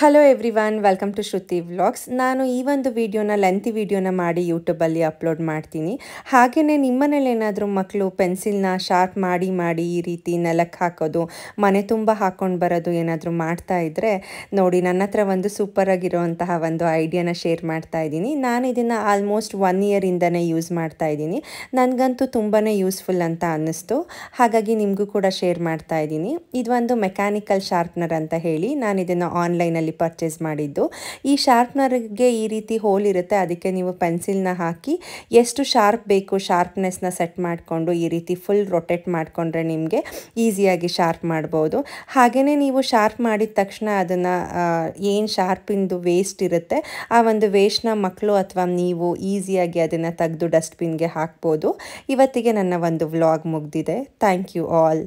hello everyone welcome to Shruti vlogs ನಾನು ಈ ಒಂದು ವಿಡಿಯೋನ ಲೆಂತಿ ವೀಡಿಯೋನ ಮಾಡಿ ಯೂಟ್ಯೂಬಲ್ಲಿ ಅಪ್ಲೋಡ್ ಮಾಡ್ತೀನಿ ಹಾಗೆಯೇ ನಿಮ್ಮನೇಲಿ ಏನಾದರೂ ಮಕ್ಕಳು ಪೆನ್ಸಿಲ್ನ ಶಾರ್ಪ್ ಮಾಡಿ ಮಾಡಿ ಈ ರೀತಿ ನೆಲಕ್ಕೆ ಹಾಕೋದು ಮನೆ ತುಂಬ ಹಾಕ್ಕೊಂಡು ಬರೋದು ಏನಾದರೂ ಮಾಡ್ತಾ ಇದ್ದರೆ ನೋಡಿ ನನ್ನ ಹತ್ರ ಒಂದು ಸೂಪರಾಗಿರುವಂತಹ ಒಂದು ಐಡಿಯಾನ ಶೇರ್ ಮಾಡ್ತಾ ಇದ್ದೀನಿ ನಾನು ಇದನ್ನು ಆಲ್ಮೋಸ್ಟ್ ಒನ್ ಇಯರಿಂದನೇ ಯೂಸ್ ಮಾಡ್ತಾ ಇದ್ದೀನಿ ನನಗಂತೂ ತುಂಬಾ ಯೂಸ್ಫುಲ್ ಅಂತ ಅನ್ನಿಸ್ತು ಹಾಗಾಗಿ ನಿಮಗೂ ಕೂಡ ಶೇರ್ ಮಾಡ್ತಾ ಇದ್ದೀನಿ ಇದೊಂದು ಮೆಕ್ಯಾನಿಕಲ್ ಶಾರ್ಪ್ನರ್ ಅಂತ ಹೇಳಿ ನಾನು ಇದನ್ನು ಆನ್ಲೈನಲ್ಲಿ ಅಂಗಡಿಯಲ್ಲಿ ಪರ್ಚೇಸ್ ಮಾಡಿದ್ದು ಈ ಶಾರ್ಪ್ನರ್ಗೆ ಈ ರೀತಿ ಹೋಲ್ ಇರುತ್ತೆ ಅದಕ್ಕೆ ನೀವು ಪೆನ್ಸಿಲ್ನ ಹಾಕಿ ಎಷ್ಟು ಶಾರ್ಪ್ ಬೇಕು ಶಾರ್ಪ್ನೆಸ್ನ ಸೆಟ್ ಮಾಡಿಕೊಂಡು ಈ ರೀತಿ ಫುಲ್ ರೊಟೇಟ್ ಮಾಡಿಕೊಂಡ್ರೆ ನಿಮಗೆ ಈಸಿಯಾಗಿ ಶಾರ್ಪ್ ಮಾಡ್ಬೋದು ಹಾಗೆಯೇ ನೀವು ಶಾರ್ಪ್ ಮಾಡಿದ ತಕ್ಷಣ ಅದನ್ನು ಏನು ಶಾರ್ಪಿಂದು ವೇಸ್ಟ್ ಇರುತ್ತೆ ಆ ಒಂದು ವೇಸ್ಟ್ನ ಮಕ್ಕಳು ಅಥವಾ ನೀವು ಈಸಿಯಾಗಿ ಅದನ್ನು ತೆಗೆದು ಡಸ್ಟ್ಬಿನ್ಗೆ ಹಾಕ್ಬೋದು ಇವತ್ತಿಗೆ ನನ್ನ ಒಂದು ವ್ಲಾಗ್ ಮುಗ್ದಿದೆ ಥ್ಯಾಂಕ್ ಯು ಆಲ್